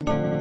thank you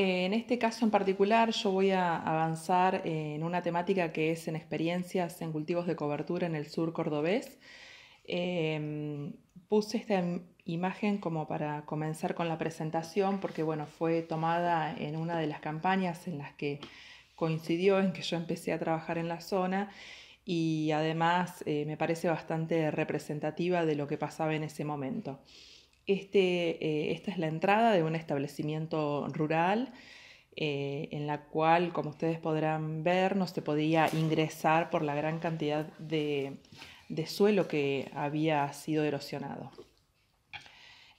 Eh, en este caso en particular yo voy a avanzar eh, en una temática que es en experiencias en cultivos de cobertura en el sur cordobés. Em, puse esta imagen como para comenzar con la presentación porque bueno, fue tomada en una de las campañas en las que coincidió en que yo empecé a trabajar en la zona y además eh, me parece bastante representativa de lo que pasaba en ese momento. Este, eh, esta es la entrada de un establecimiento rural eh, en la cual, como ustedes podrán ver, no se podía ingresar por la gran cantidad de, suelo que había sido erosionado.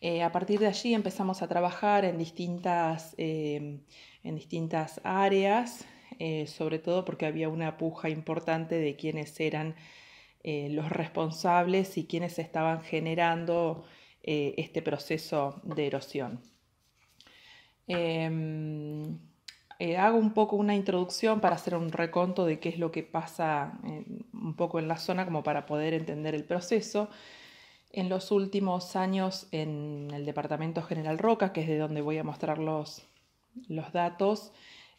Eh, a partir de allí empezamos a trabajar en distintas, en distintas áreas, sobre todo porque había una puja importante de quiénes eran los responsables y quiénes estaban generando eh, este proceso de erosión. Em, eh, hago un poco una introducción para hacer un reconto de qué es lo que pasa eh, un poco en la zona como para poder entender el proceso. En los últimos años en el Departamento General Roca, que es de donde voy a mostrar los, datos,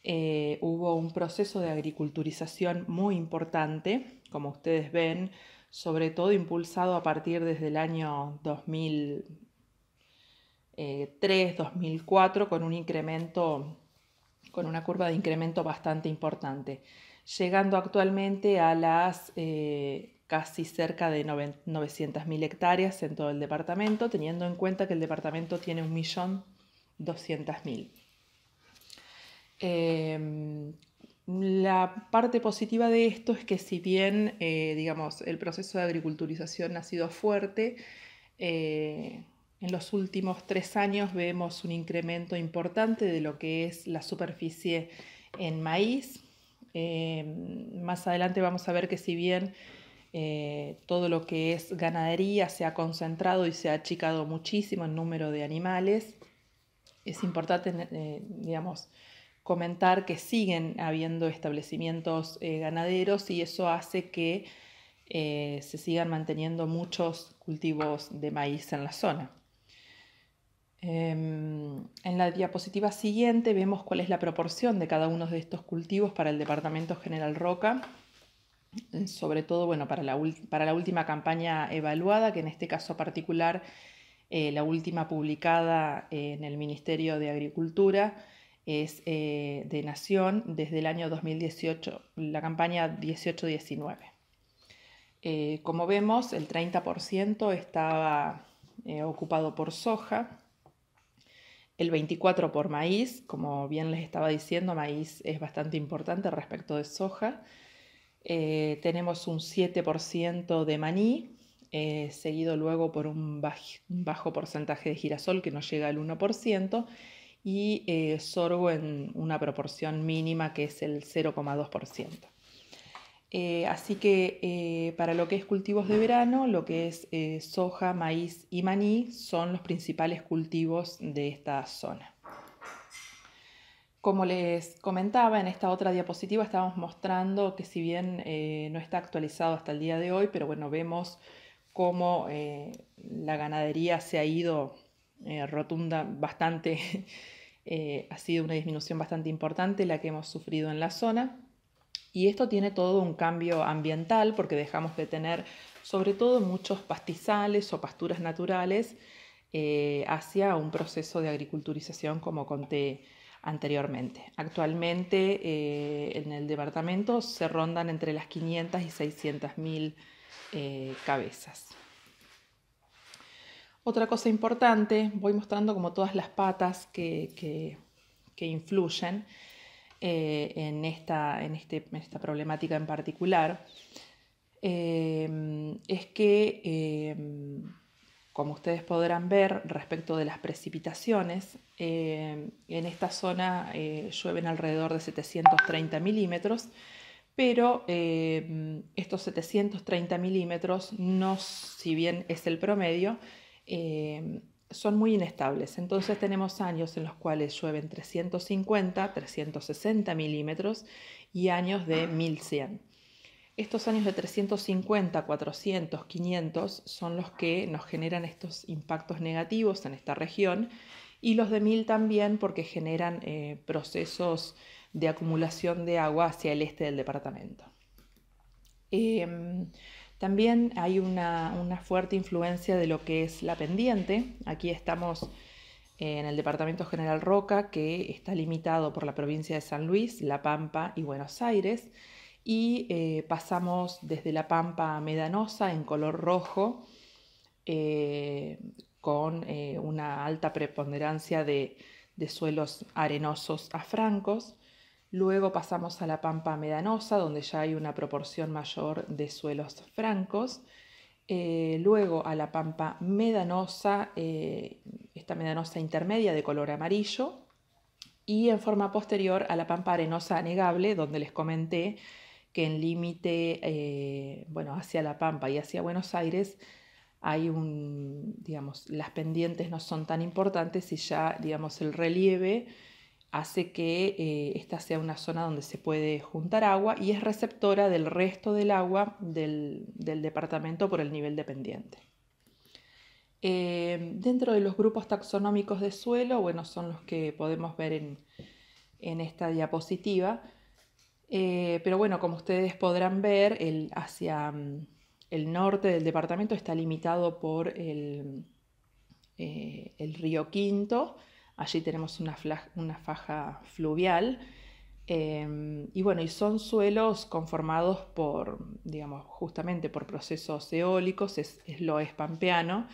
hubo un proceso de agriculturización muy importante. Como ustedes ven, sobre todo impulsado a partir desde el año 2003, 2004, con un incremento, con una curva de incremento bastante importante, llegando actualmente a las eh, casi cerca de 900.000 hectáreas en todo el departamento, teniendo en cuenta que el departamento tiene 1.200.000. Eh, em, la parte positiva de esto es que si bien, eh, digamos, el proceso de agriculturización ha sido fuerte, eh, en los últimos tres años vemos un incremento importante de lo que es la superficie en maíz. Eh, más adelante vamos a ver que si bien todo lo que es ganadería se ha concentrado y se ha achicado muchísimo en número de animales, es importante, digamos, comentar que siguen habiendo establecimientos eh, ganaderos y eso hace que eh, se sigan manteniendo muchos cultivos de maíz en la zona. Em, en la diapositiva siguiente vemos cuál es la proporción de cada uno de estos cultivos para el Departamento General Roca, eh, sobre todo bueno, para, la, para la última campaña evaluada, que en este caso particular, la última publicada en el Ministerio de Agricultura, es eh, de Nación desde el año 2018, la campaña 18-19. Eh, como vemos, el 30% estaba eh, ocupado por soja, el 24% por maíz, como bien les estaba diciendo, maíz es bastante importante respecto de soja. tenemos un 7% de maní, seguido luego por un, un bajo porcentaje de girasol que no llega al 1%, y eh, sorgo en una proporción mínima que es el 0,2%. Eh, así que eh, para lo que es cultivos de verano, lo que es soja, maíz y maní son los principales cultivos de esta zona. Como les comentaba, en esta otra diapositiva estábamos mostrando que si bien no está actualizado hasta el día de hoy, pero bueno, vemos cómo la ganadería se ha ido eh, rotunda, bastante, eh, ha sido una disminución bastante importante la que hemos sufrido en la zona. Y esto tiene todo un cambio ambiental porque dejamos de tener sobre todo muchos pastizales o pasturas naturales eh, hacia un proceso de agriculturización como conté anteriormente. Actualmente en el departamento se rondan entre las 500 y 600 mil cabezas. Otra cosa importante, voy mostrando como todas las patas que, influyen eh, este, en, esta, problemática en particular, eh, es que, eh, como ustedes podrán ver, respecto de las precipitaciones, en esta zona llueven alrededor de 730 milímetros, pero estos 730 milímetros no, si bien es el promedio, Em, son muy inestables. Entonces tenemos años en los cuales llueven 350, 360 milímetros y años de 1100. Estos años de 350, 400, 500 son los que nos generan estos impactos negativos en esta región y los de 1000 también porque generan eh, procesos de acumulación de agua hacia el este del departamento. Em, también hay una, fuerte influencia de lo que es la pendiente. Aquí estamos eh, en el Departamento General Roca, que está limitado por la provincia de San Luis, La Pampa y Buenos Aires. Y eh, pasamos desde La Pampa a Medanosa en color rojo, eh, con una alta preponderancia de, de suelos arenosos a francos. Luego pasamos a la pampa medanosa, donde ya hay una proporción mayor de suelos francos. Eh, luego a la pampa medanosa, eh, esta medanosa intermedia de color amarillo, y en forma posterior a la pampa arenosa anegable, donde les comenté que en límite eh, bueno, hacia la pampa y hacia Buenos Aires hay un, digamos, las pendientes no son tan importantes y ya digamos, el relieve hace que eh, esta sea una zona donde se puede juntar agua y es receptora del resto del agua del, departamento por el nivel dependiente. Eh, dentro de los grupos taxonómicos de suelo, bueno, son los que podemos ver en, esta diapositiva, eh, pero bueno, como ustedes podrán ver, el, hacia mm, el norte del departamento está limitado por el, el río Quinto, Allí tenemos una, faja fluvial. Em, y bueno, y son suelos conformados por, digamos, justamente por procesos eólicos, es, lo espampeano,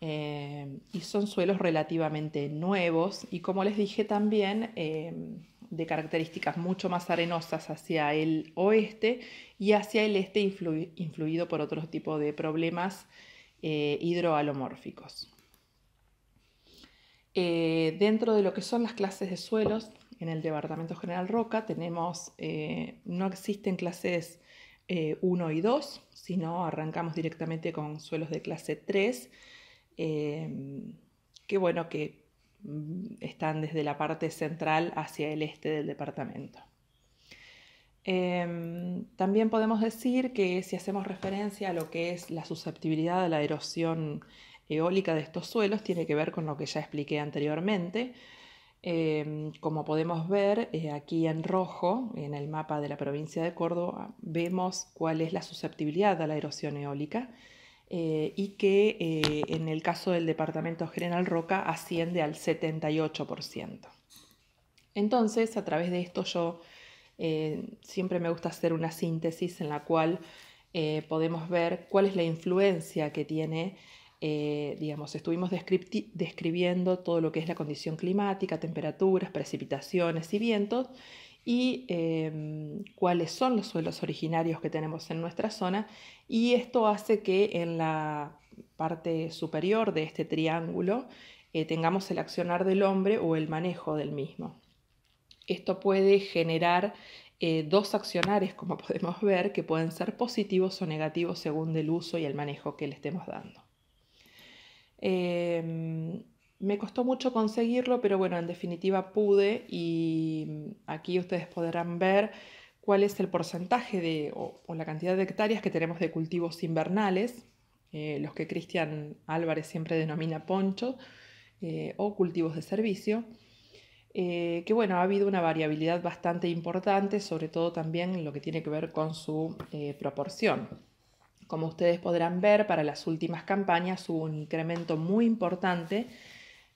em, y son suelos relativamente nuevos y como les dije también em, de características mucho más arenosas hacia el oeste y hacia el este influido por otro tipo de problemas eh, hidroalomórficos. Eh, dentro de lo que son las clases de suelos, en el Departamento General Roca tenemos, eh, no existen clases 1 eh, y 2, sino arrancamos directamente con suelos de clase 3, em, que bueno, que mm, están desde la parte central hacia el este del departamento. Em, también podemos decir que si hacemos referencia a lo que es la susceptibilidad a la erosión eólica de estos suelos tiene que ver con lo que ya expliqué anteriormente. Em, como podemos ver eh, aquí en rojo, en el mapa de la provincia de Córdoba, vemos cuál es la susceptibilidad a la erosión eólica eh, y que eh, en el caso del departamento General Roca asciende al 78%. Entonces, a través de esto yo siempre me gusta hacer una síntesis en la cual podemos ver cuál es la influencia que tiene eh, digamos, estuvimos describiendo todo lo que es la condición climática, temperaturas, precipitaciones y vientos, y em, cuáles son los suelos originarios que tenemos en nuestra zona, y esto hace que en la parte superior de este triángulo eh, tengamos el accionar del hombre o el manejo del mismo. Esto puede generar eh, dos accionares, como podemos ver, que pueden ser positivos o negativos según el uso y el manejo que le estemos dando. Em, me costó mucho conseguirlo, pero bueno, en definitiva pude y mm, aquí ustedes podrán ver cuál es el porcentaje o, la cantidad de hectáreas que tenemos de cultivos invernales, eh, los que Cristian Álvarez siempre denomina poncho, eh, o cultivos de servicio, eh, que bueno, ha habido una variabilidad bastante importante, sobre todo también lo que tiene que ver con su proporción. Como ustedes podrán ver, para las últimas campañas hubo un incremento muy importante,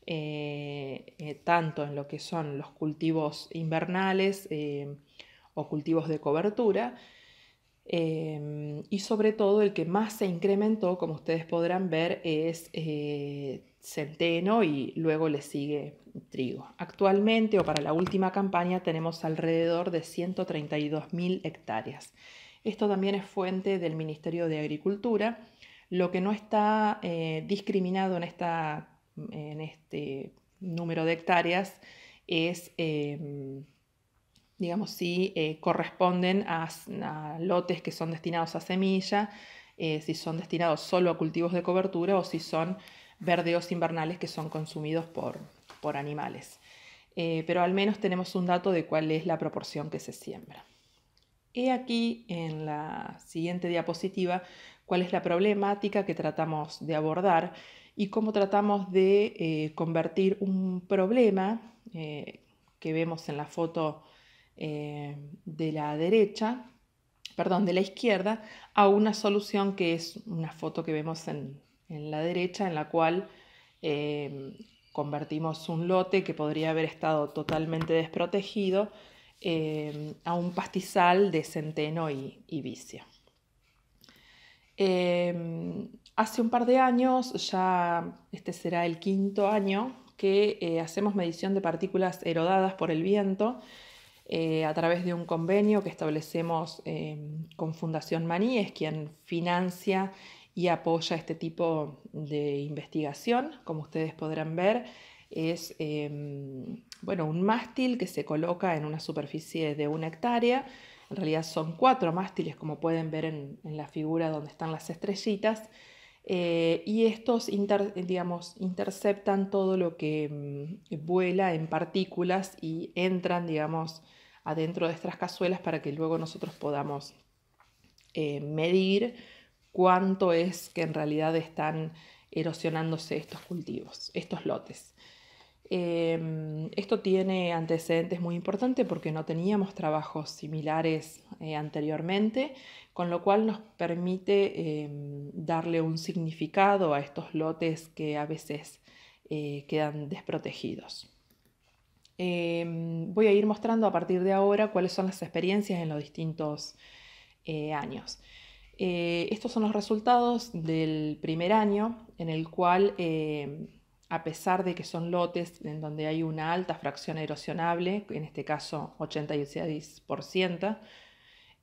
eh, eh, tanto en lo que son los cultivos invernales eh, o cultivos de cobertura, y sobre todo el que más se incrementó, como ustedes podrán ver, es centeno y luego le sigue trigo. Actualmente o para la última campaña tenemos alrededor de 132.000 hectáreas. Esto también es fuente del Ministerio de Agricultura. Lo que no está eh, discriminado en, esta, en, este número de hectáreas es, em, digamos, si eh, corresponden a, lotes que son destinados a semilla, eh, si son destinados solo a cultivos de cobertura o si son verdeos invernales que son consumidos por animales. pero al menos tenemos un dato de cuál es la proporción que se siembra. He aquí en la siguiente diapositiva cuál es la problemática que tratamos de abordar y cómo tratamos de eh, convertir un problema eh, que vemos en la foto eh, de la derecha, perdón, de la izquierda, a una solución que es una foto que vemos en la derecha, en la cual convertimos un lote que podría haber estado totalmente desprotegido eh, a un pastizal de centeno y, vicio. Eh, hace un par de años, ya este será el quinto año, que eh, hacemos medición de partículas erodadas por el viento a través de un convenio que establecemos con Fundación Maníes, quien financia y apoya este tipo de investigación. Como ustedes podrán ver, es em, bueno, un mástil que se coloca en una superficie de una hectárea. En realidad son cuatro mástiles, como pueden ver en, la figura donde están las estrellitas. Eh, y estos digamos, interceptan todo lo que em, vuela en partículas y entran digamos, adentro de estas cazuelas para que luego nosotros podamos eh, medir cuánto es que en realidad están erosionándose estos cultivos, estos lotes. Em, esto tiene antecedentes muy importantes porque no teníamos trabajos similares eh, anteriormente, con lo cual nos permite em, darle un significado a estos lotes que a veces eh, quedan desprotegidos. Em, voy a ir mostrando a partir de ahora cuáles son las experiencias en los distintos eh, años. estos son los resultados del primer año en el cual a pesar de que son lotes en donde hay una alta fracción erosionable, en este caso 86%,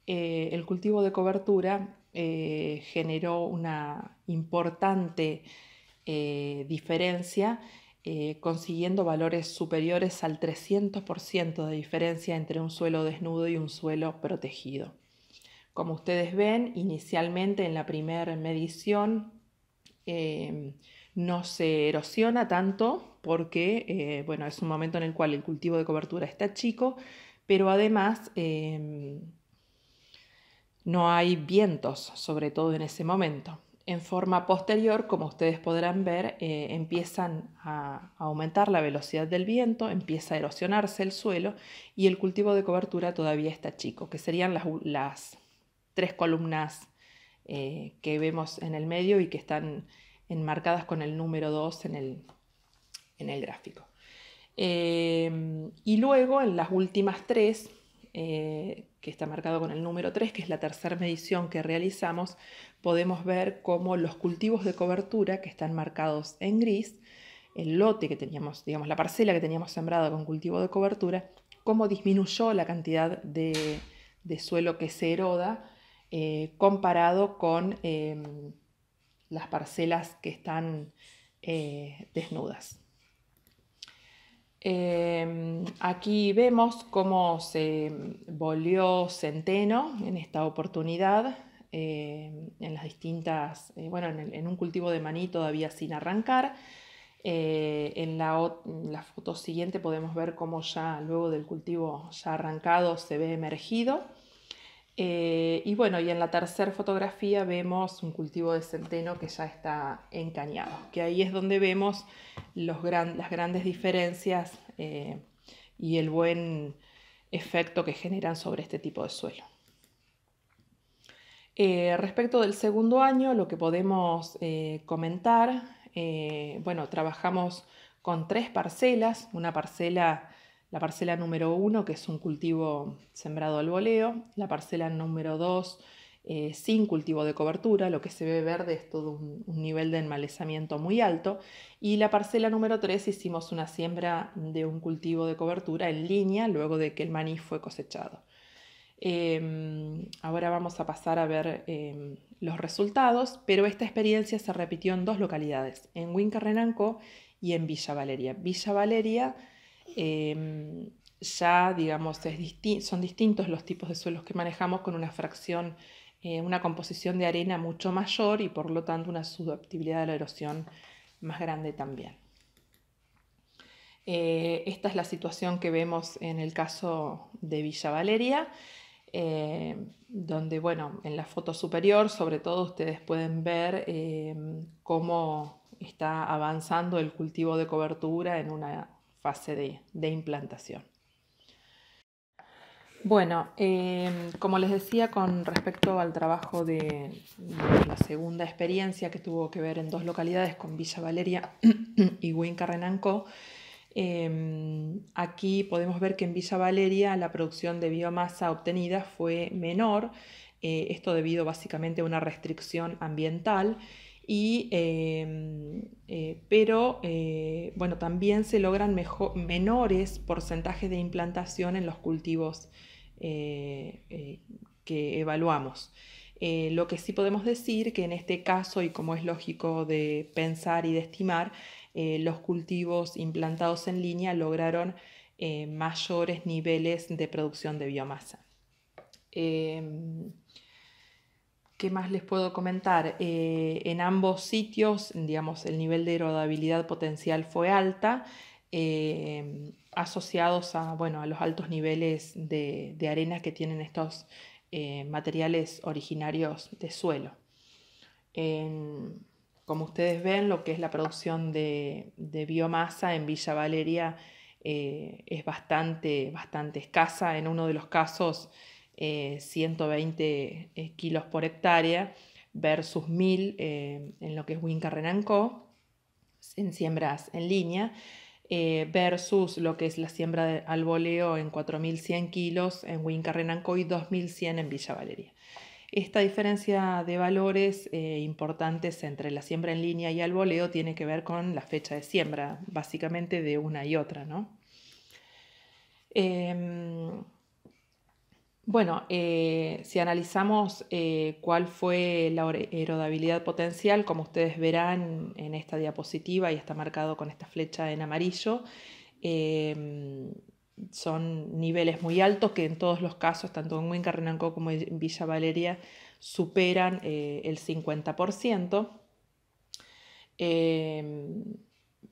eh, el cultivo de cobertura eh, generó una importante eh, diferencia, consiguiendo valores superiores al 300% de diferencia entre un suelo desnudo y un suelo protegido. Como ustedes ven, inicialmente en la primera medición, no se erosiona tanto porque eh, bueno, es un momento en el cual el cultivo de cobertura está chico, pero además em, no hay vientos, sobre todo en ese momento. En forma posterior, como ustedes podrán ver, eh, empiezan a aumentar la velocidad del viento, empieza a erosionarse el suelo y el cultivo de cobertura todavía está chico, que serían las tres columnas eh, que vemos en el medio y que están enmarcadas con el número 2 en el, gráfico. Eh, y luego en las últimas tres, eh, que está marcado con el número 3, que es la tercera medición que realizamos, podemos ver cómo los cultivos de cobertura que están marcados en gris, el lote que teníamos, digamos, la parcela que teníamos sembrada con cultivo de cobertura, cómo disminuyó la cantidad de, suelo que se eroda eh, comparado con las parcelas que están eh, desnudas. Em, aquí vemos cómo se volvió centeno en esta oportunidad, em, en las distintas, eh, bueno, en, un cultivo de maní todavía sin arrancar. Eh, en la, la, foto siguiente podemos ver cómo ya luego del cultivo ya arrancado se ve emergido. Eh, y bueno, y en la tercera fotografía vemos un cultivo de centeno que ya está encañado, que ahí es donde vemos los las grandes diferencias eh, y el buen efecto que generan sobre este tipo de suelo. Eh, respecto del segundo año, lo que podemos comentar, bueno, trabajamos con tres parcelas, una parcela la parcela número uno, que es un cultivo sembrado al voleo, la parcela número dos, eh, sin cultivo de cobertura, lo que se ve verde es todo un, nivel de enmalezamiento muy alto, y la parcela número 3 hicimos una siembra de un cultivo de cobertura en línea luego de que el maní fue cosechado. Em, ahora vamos a pasar a ver em, los resultados, pero esta experiencia se repitió en dos localidades, en Huincarrenanco y en Villa Valeria. Villa Valeria Em, ya, digamos, son distintos los tipos de suelos que manejamos con una fracción, eh, una composición de arena mucho mayor y por lo tanto una susceptibilidad a la erosión más grande también. Eh, esta es la situación que vemos en el caso de Villa Valeria, eh, donde, bueno, en la foto superior, sobre todo, ustedes pueden ver cómo está avanzando el cultivo de cobertura en una fase de, implantación. Bueno, em, como les decía con respecto al trabajo de, la segunda experiencia que tuvo que ver en dos localidades con Villa Valeria y Huinca Renanco, em, aquí podemos ver que en Villa Valeria la producción de biomasa obtenida fue menor, eh, esto debido básicamente a una restricción ambiental Em, eh, pero eh, bueno, también se logran mejor, menores porcentajes de implantación en los cultivos eh, que evaluamos. lo que sí podemos decir que en este caso, y como es lógico de pensar y de estimar, los cultivos implantados en línea lograron mayores niveles de producción de biomasa. Em, ¿Qué más les puedo comentar? Eh, en ambos sitios, digamos, el nivel de erodabilidad potencial fue alta, eh, asociados a, los altos niveles de, de arena que tienen estos eh, materiales originarios de suelo. como ustedes ven, lo que es la producción de, biomasa en Villa Valeria es bastante, bastante escasa. En uno de los casos, 120 eh, eh, kilos por hectárea versus 1000 eh, en lo que es Winca en siembras en línea, versus lo que es la siembra de, al en 4100 kilos en Winca y 2100 en Villa Valeria. Esta diferencia de valores importantes entre la siembra en línea y alboleo tiene que ver con la fecha de siembra, básicamente de una y otra, ¿no? Em, bueno, eh, si analizamos eh, cuál fue la erodabilidad potencial, como ustedes verán en esta diapositiva y está marcado con esta flecha en amarillo, em, son niveles muy altos que en todos los casos, tanto en Huinca como en Villa Valeria, superan eh, el 50%.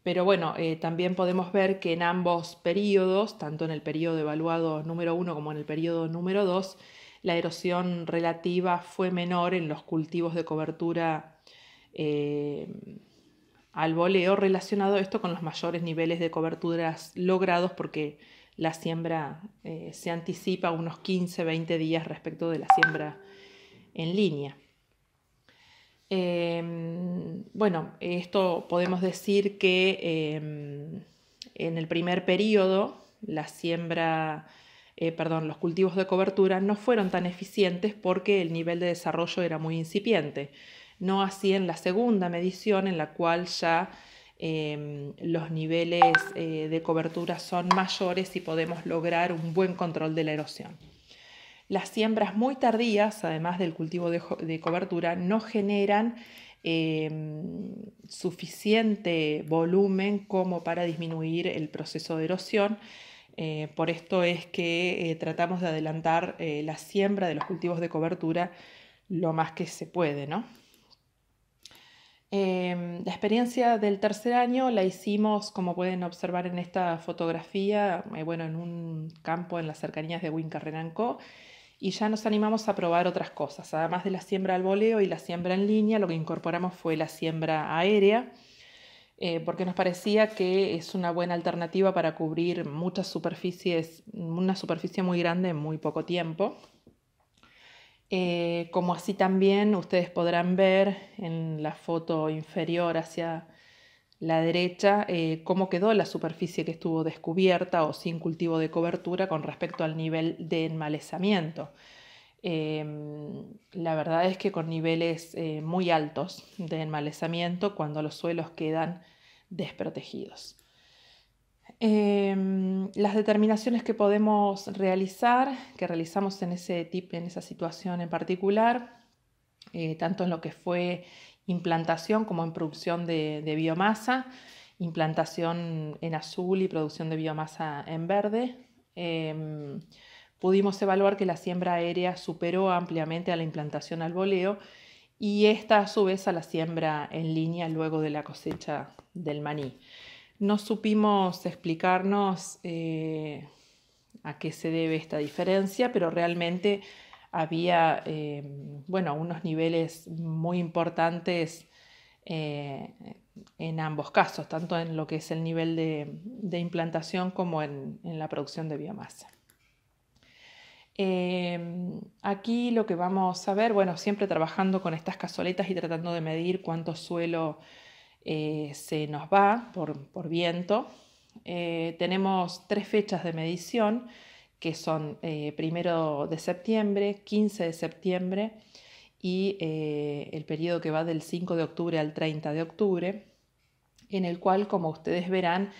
Pero bueno, eh, también podemos ver que en ambos periodos, tanto en el periodo evaluado número 1 como en el periodo número 2, la erosión relativa fue menor en los cultivos de cobertura eh, al voleo, relacionado esto con los mayores niveles de coberturas logrados porque la siembra eh, se anticipa unos 15-20 días respecto de la siembra en línea. Em, bueno, esto podemos decir que em, en el primer periodo eh, perdón, los cultivos de cobertura no fueron tan eficientes porque el nivel de desarrollo era muy incipiente. No así en la segunda medición en la cual ya em, los niveles eh, de cobertura son mayores y podemos lograr un buen control de la erosión. Las siembras muy tardías, además del cultivo de, cobertura, no generan em, suficiente volumen como para disminuir el proceso de erosión. Eh, por esto es que eh, tratamos de adelantar eh, la siembra de los cultivos de cobertura lo más que se puede. Em, la experiencia del tercer año la hicimos, como pueden observar en esta fotografía, bueno, en un campo en las cercanías de Huincarrenco y ya nos animamos a probar otras cosas. Además de la siembra al voleo y la siembra en línea, lo que incorporamos fue la siembra aérea, eh, porque nos parecía que es una buena alternativa para cubrir muchas superficies, una superficie muy grande en muy poco tiempo. Eh, como así también ustedes podrán ver en la foto inferior hacia la derecha, eh, cómo quedó la superficie que estuvo descubierta o sin cultivo de cobertura con respecto al nivel de enmalezamiento. Em, la verdad es que con niveles eh, muy altos de enmalezamiento cuando los suelos quedan desprotegidos. Em, las determinaciones que podemos realizar, que realizamos en, ese tipo en esa situación en particular, eh, tanto en lo que fue implantación como en producción de, biomasa, implantación en azul y producción de biomasa en verde. Em, pudimos evaluar que la siembra aérea superó ampliamente a la implantación al voleo y esta a su vez a la siembra en línea luego de la cosecha del maní. No supimos explicarnos eh, a qué se debe esta diferencia, pero realmente había em, unos niveles muy importantes eh, en ambos casos, tanto en lo que es el nivel de, implantación como en, la producción de biomasa. Em, aquí lo que vamos a ver, bueno, siempre trabajando con estas cazoletas y tratando de medir cuánto suelo eh, se nos va por viento. Eh, tenemos tres fechas de medición que son eh, primero de septiembre, 15 de septiembre y eh, el periodo que va del 5 de octubre al 30 de octubre, en el cual, como ustedes verán,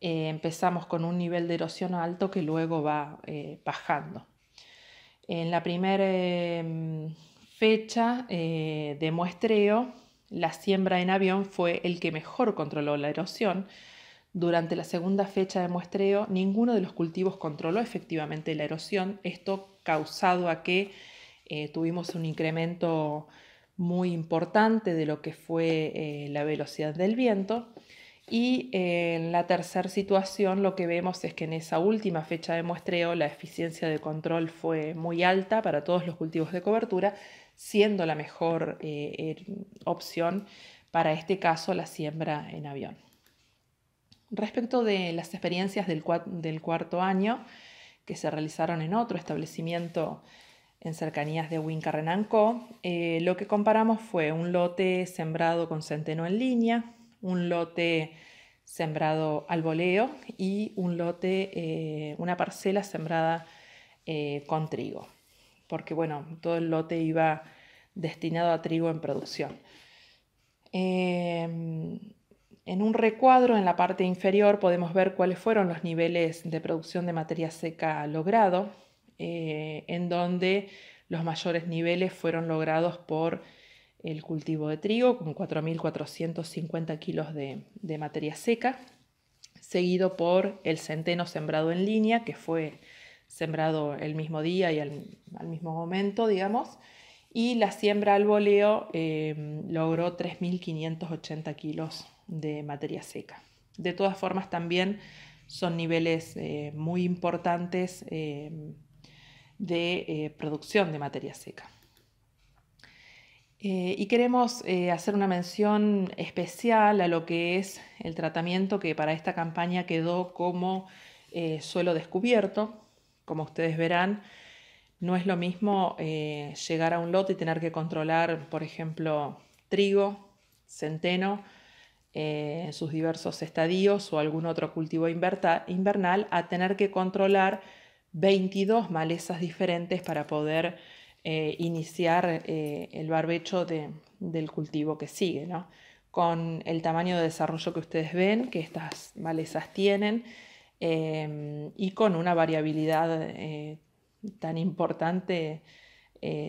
eh, empezamos con un nivel de erosión alto que luego va bajando. En la primera em, fecha de muestreo, la siembra en avión fue el que mejor controló la erosión, durante la segunda fecha de muestreo, ninguno de los cultivos controló efectivamente la erosión, esto causado a que eh, tuvimos un incremento muy importante de lo que fue eh, la velocidad del viento. Y eh, en la tercera situación lo que vemos es que en esa última fecha de muestreo la eficiencia de control fue muy alta para todos los cultivos de cobertura, siendo la mejor opción para este caso la siembra en avión. Respecto de las experiencias del, cuarto año, que se realizaron en otro establecimiento en cercanías de Huincarrenanco, eh, lo que comparamos fue un lote sembrado con centeno en línea, un lote sembrado al voleo y un lote, eh, una parcela sembrada eh, con trigo, porque bueno, todo el lote iba destinado a trigo en producción. Em, en un recuadro en la parte inferior podemos ver cuáles fueron los niveles de producción de materia seca logrado, eh, en donde los mayores niveles fueron logrados por el cultivo de trigo con 4.450 kilos de, materia seca, seguido por el centeno sembrado en línea, que fue sembrado el mismo día y al, mismo momento, digamos, y la siembra al voleo eh, logró 3.580 kilos de materia seca. De todas formas, también son niveles eh, muy importantes eh, de eh, producción de materia seca. y queremos hacer una mención especial a lo que es el tratamiento que para esta campaña quedó como suelo descubierto. Como ustedes verán, no es lo mismo llegar a un lote y tener que controlar, por ejemplo, trigo, centeno, eh, en sus diversos estadios o algún otro cultivo invernal a tener que controlar 22 malezas diferentes para poder eh, iniciar eh, el barbecho del cultivo que sigue. Con el tamaño de desarrollo que ustedes ven, que estas malezas tienen, em, y con una variabilidad tan importante,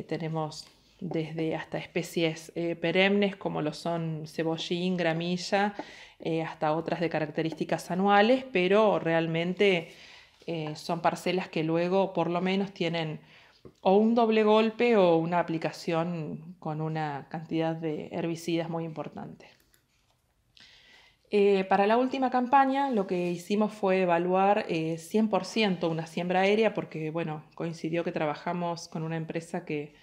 tenemos desde hasta especies eh, perennes como lo son cebollín, gramilla, eh, hasta otras de características anuales, pero realmente eh, son parcelas que luego por lo menos tienen o un doble golpe o una aplicación con una cantidad de herbicidas muy importante. para la última campaña lo que hicimos fue evaluar 100% una siembra aérea porque bueno, coincidió que trabajamos con una empresa que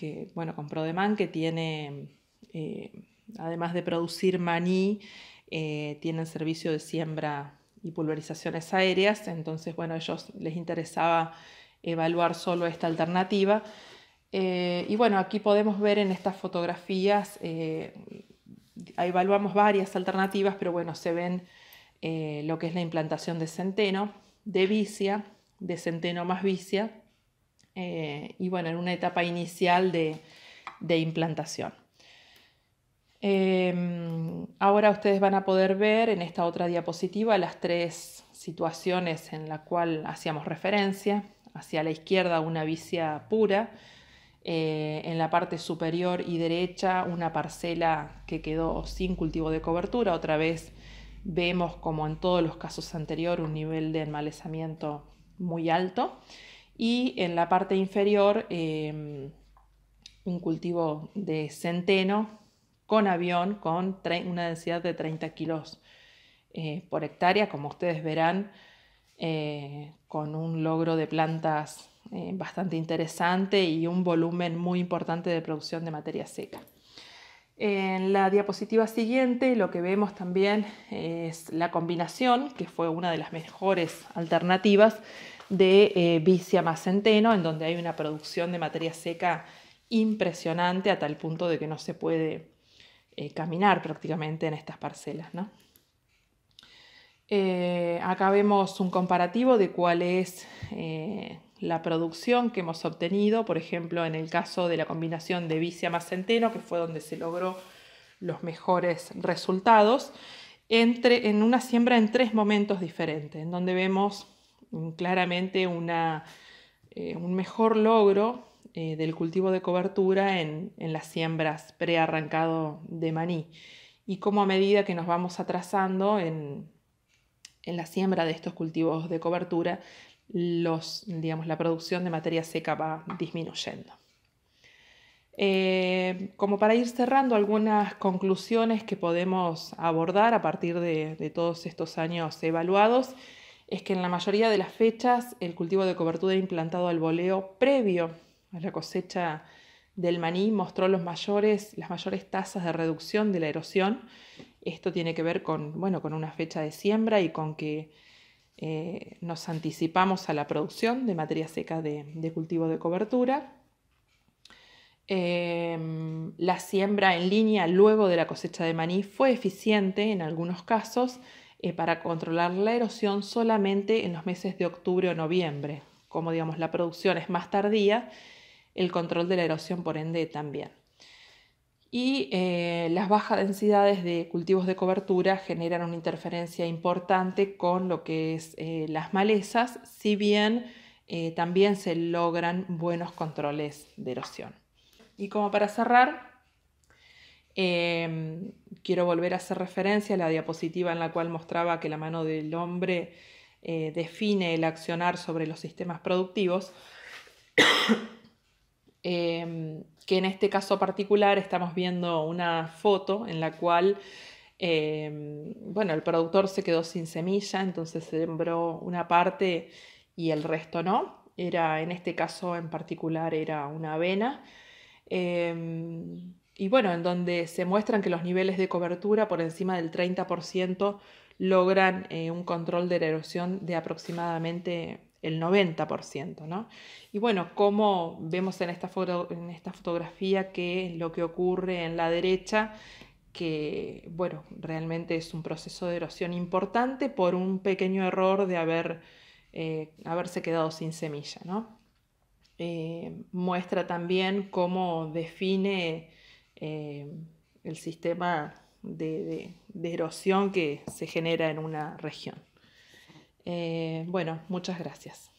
que bueno, con Prodeman, que tiene, eh, además de producir maní, eh, tienen servicio de siembra y pulverizaciones aéreas, entonces bueno, a ellos les interesaba evaluar solo esta alternativa. Eh, y bueno, aquí podemos ver en estas fotografías, evaluamos varias alternativas, pero bueno, se ven lo que es la implantación de centeno, de vicia, de centeno más vicia, eh, y bueno, en una etapa inicial de, implantación. Em, ahora ustedes van a poder ver en esta otra diapositiva las tres situaciones en la cual hacíamos referencia. Hacia la izquierda una vicia pura, eh, en la parte superior y derecha una parcela que quedó sin cultivo de cobertura. Otra vez vemos como en todos los casos anteriores un nivel de enmalezamiento muy alto y en la parte inferior em, un cultivo de centeno con avión con una densidad de 30 kilos eh, por hectárea, como ustedes verán, eh, con un logro de plantas eh, bastante interesante y un volumen muy importante de producción de materia seca. En la diapositiva siguiente lo que vemos también es la combinación, que fue una de las mejores alternativas de eh, Vicia Macenteno, en donde hay una producción de materia seca impresionante a tal punto de que no se puede eh, caminar prácticamente en estas parcelas. ¿no? Eh, acá vemos un comparativo de cuál es eh, la producción que hemos obtenido, por ejemplo, en el caso de la combinación de Vicia Macenteno, que fue donde se logró los mejores resultados, entre, en una siembra en tres momentos diferentes, en donde vemos claramente eh, un mejor logro eh, del cultivo de cobertura en, las siembras prearrancado de maní. Y como a medida que nos vamos atrasando en, la siembra de estos cultivos de cobertura, los, la producción de materia seca va disminuyendo. Eh, como para ir cerrando algunas conclusiones que podemos abordar a partir de, de todos estos años evaluados, es que en la mayoría de las fechas el cultivo de cobertura implantado al boleo previo a la cosecha del maní mostró las mayores tasas de reducción de la erosión. Esto tiene que ver con, bueno, con una fecha de siembra y con que eh, nos anticipamos a la producción de materia seca de, cultivo de cobertura. Em, la siembra en línea luego de la cosecha de maní fue eficiente en algunos casos, eh, para controlar la erosión solamente en los meses de octubre o noviembre. Como digamos la producción es más tardía, el control de la erosión por ende también. Y eh, las bajas densidades de cultivos de cobertura generan una interferencia importante con lo que es eh, las malezas, si bien también se logran buenos controles de erosión. Y como para cerrar, Em, quiero volver a hacer referencia a la diapositiva en la cual mostraba que la mano del hombre eh, define el accionar sobre los sistemas productivos, em, que en este caso particular estamos viendo una foto en la cual em, bueno, el productor se quedó sin semilla, entonces sembró una parte y el resto no. Era, en este caso en particular era una avena y bueno, en donde se muestran que los niveles de cobertura por encima del 30% logran eh, un control de la erosión de aproximadamente el 90%, ¿no? Y bueno, como vemos en esta, en esta fotografía que lo que ocurre en la derecha, que bueno, realmente es un proceso de erosión importante por un pequeño error de haber, eh, haberse quedado sin semilla, ¿no? Eh, muestra también cómo define eh, el sistema de, erosión que se genera en una región. Eh, bueno, muchas gracias.